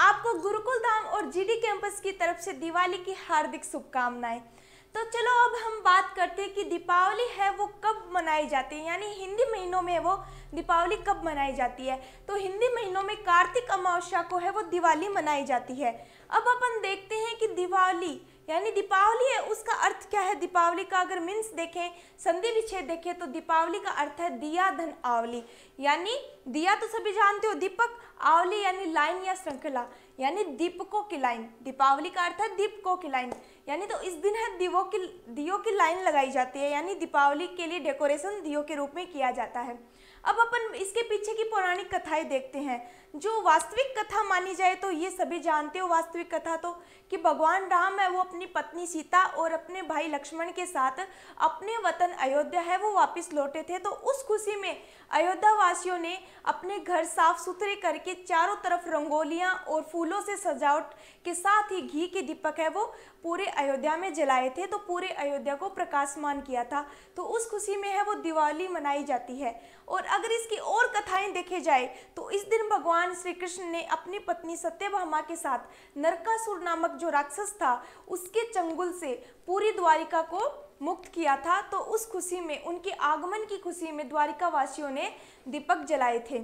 आपको गुरुकुल धाम और GD campus की तरफ से दिवाली की हार्दिक शुभकामनाएं तो चलो अब हम बात करते हैं कि दीपावली है वो कब मनाई जाती है यानी हिंदी महीनों में वो दीपावली कब मनाई जाती है तो हिंदी महीनों में कार्तिक अमावस्या को है वो दिवाली मनाई जाती है अब अपन देखते हैं कि दिवाली यानी दीपावली है उसका अर्थ क्या है दीपावली का अगर मीन्स देखें संधि विच्छेद देखें तो दीपावली का अर्थ है दिया धन आवली यानी दिया तो सभी जानते हो दीपक आवली यानी लाइन या श्रृंखला यानी दीपकों की लाइन दीपावली का अर्थ है दीपकों की लाइन यानी तो इस दिन है दीवों की दियो की लाइन लगाई जाती है यानी दीपावली के लिए डेकोरेशन दियो के रूप में किया जाता है अब अपन इसके पीछे की पौराणिक कथाएं देखते हैं जो वास्तविक कथा मानी जाए तो ये सभी जानते हो वास्तविक कथा तो कि भगवान राम है वो अपनी पत्नी सीता और अपने भाई लक्ष्मण के साथ अपने वतन अयोध्या है वो वापस लौटे थे तो उस खुशी में अयोध्या वासियों ने अपने घर साफ सुथरे करके चारों तरफ रंगोलियां और फूलों से सजावट के साथ ही घी के दीपक है वो पूरे अयोध्या में जलाए थे तो पूरे अयोध्या को प्रकाशमान किया था तो उस खुशी में है वो दिवाली मनाई जाती है और अगर इसकी और कथाएं देखे जाए तो इस दिन भगवान श्री कृष्ण ने अपनी पत्नी सत्यभामा के साथ नरकासुर नामक जो राक्षस था उसके चंगुल से पूरी द्वारिका को मुक्त किया था तो उस खुशी में उनके आगमन की खुशी में द्वारिका वासियों ने दीपक जलाए थे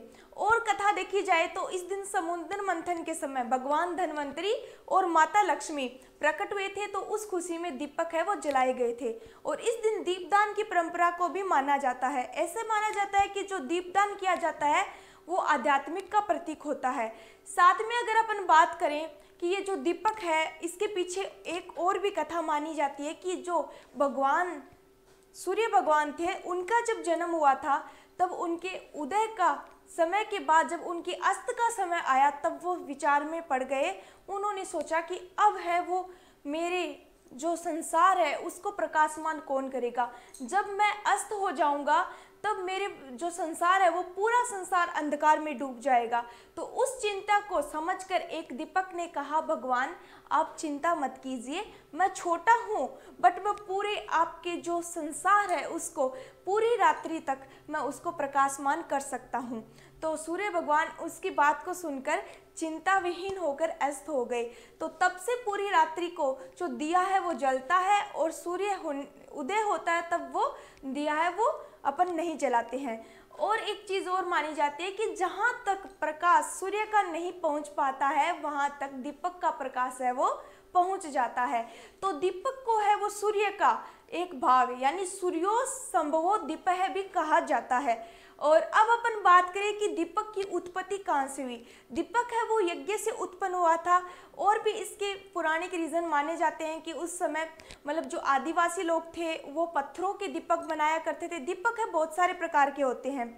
और कथा देखी जाए तो इस दिन समुद्र मंथन के समय भगवान धनवंतरी और माता लक्ष्मी प्रकट हुए थे तो उस खुशी में दीपक है वो जलाए गए थे और इस दिन दीपदान की परंपरा को भी माना जाता है ऐसे माना जाता है कि जो दीपदान किया जाता है वो आध्यात्मिक का प्रतीक होता है साथ में अगर अपन बात करें कि ये जो दीपक है इसके पीछे एक और भी कथा मानी जाती है कि जो भगवान सूर्य भगवान थे उनका जब जन्म हुआ था तब उनके उदय का समय के बाद जब उनकी अस्त का समय आया तब वो विचार में पड़ गए उन्होंने सोचा कि अब है वो मेरे जो संसार है उसको प्रकाशमान कौन करेगा जब मैं अस्त हो जाऊंगा तब मेरे जो संसार है वो पूरा संसार अंधकार में डूब जाएगा तो उस चिंता को समझकर एक दीपक ने कहा भगवान आप चिंता मत कीजिए मैं छोटा हूँ बट मैं पूरे आपके जो संसार है उसको पूरी रात्रि तक मैं उसको प्रकाशमान कर सकता हूँ तो सूर्य भगवान उसकी बात को सुनकर चिंता विहीन होकर अस्त हो गए तो तब से पूरी रात्रि को जो दिया है वो जलता है और सूर्य उदय होता है तब वो दिया है वो अपन नहीं जलाते हैं और एक चीज़ और मानी जाती है कि जहाँ तक प्रकाश सूर्य का नहीं पहुँच पाता है वहाँ तक दीपक का प्रकाश है वो पहुंच जाता है तो दीपक को है वो सूर्य का एक भाग यानी सूर्यो संभवो दीपह भी कहा जाता है और अब अपन बात करें कि दीपक की उत्पत्ति कहाँ से हुई दीपक है वो यज्ञ से उत्पन्न हुआ था और भी इसके पुराने के रीज़न माने जाते हैं कि उस समय मतलब जो आदिवासी लोग थे वो पत्थरों के दीपक बनाया करते थे दीपक है बहुत सारे प्रकार के होते हैं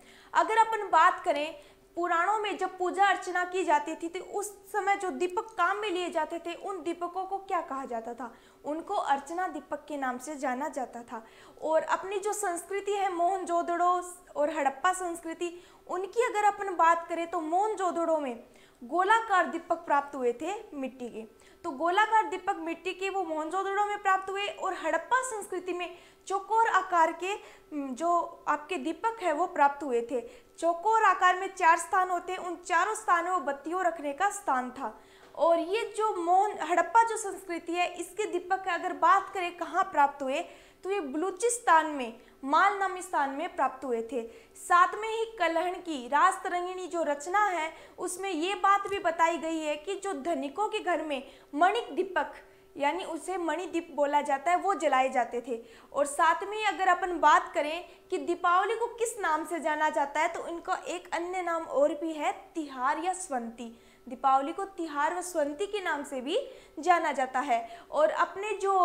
अगर अपन बात करें पुराणों में जब पूजा अर्चना की जाती थी तो उस समय जो दीपक काम में लिए जाते थे उन दीपकों को क्या कहा जाता था उनको अर्चना दीपक के नाम से जाना जाता था और अपनी जो संस्कृति है जोदड़ो और हड़प्पा संस्कृति उनकी अगर अपन बात करें तो मोहनजोदड़ो में गोलाकार दीपक प्राप्त हुए थे मिट्टी के तो गोलाकार दीपक मिट्टी के वो मोहनजोदड़ो में प्राप्त हुए और हड़प्पा संस्कृति में चौकोर आकार के जो आपके दीपक है वो प्राप्त हुए थे चौकोर आकार में चार स्थान होते उन चारों स्थानों में बत्तियों रखने का स्थान था और ये जो मोहन हड़प्पा जो संस्कृति है इसके दीपक अगर बात करें कहाँ प्राप्त हुए तो ये बलूचिस्तान में मालनामी स्थान में प्राप्त हुए थे साथ में ही कलहण की रास तरंगिणी जो रचना है उसमें ये बात भी बताई गई है कि जो धनिकों के घर में मणिक दीपक यानी उसे मणिदीप बोला जाता है वो जलाए जाते थे और साथ में अगर अपन बात करें कि दीपावली को किस नाम से जाना जाता है तो इनका एक अन्य नाम और भी है तिहार या स्वंती दीपावली को तिहार व स्वंती के नाम से भी जाना जाता है और अपने जो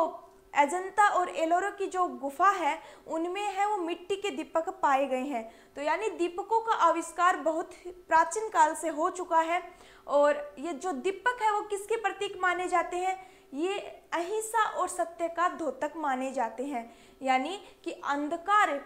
अजंता और एलोरो की जो गुफा है उनमें है वो मिट्टी के दीपक पाए गए हैं तो यानी दीपकों का आविष्कार बहुत प्राचीन काल से हो चुका है और ये जो दीपक है वो किसके प्रतीक माने जाते हैं ये अहिंसा और सत्य का धोतक माने जाते हैं यानी कि अंधकार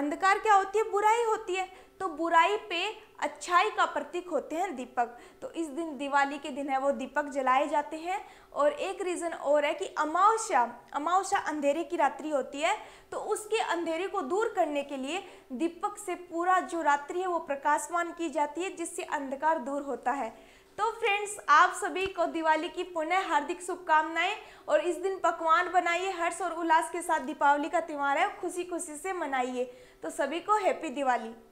अंधकार क्या होती है बुराई होती है तो बुराई पे अच्छाई का प्रतीक होते हैं दीपक तो इस दिन दिवाली के दिन है वो दीपक जलाए जाते हैं और एक रीज़न और है कि अमावस्या अमावस्या अंधेरे की रात्रि होती है तो उसके अंधेरे को दूर करने के लिए दीपक से पूरा जो रात्रि है वो प्रकाशमान की जाती है जिससे अंधकार दूर होता है तो फ्रेंड्स आप सभी को दिवाली की पुनः हार्दिक शुभकामनाएं और इस दिन पकवान बनाइए हर्ष और उल्लास के साथ दीपावली का त्यौहार है खुशी खुशी से मनाइए तो सभी को हैप्पी दिवाली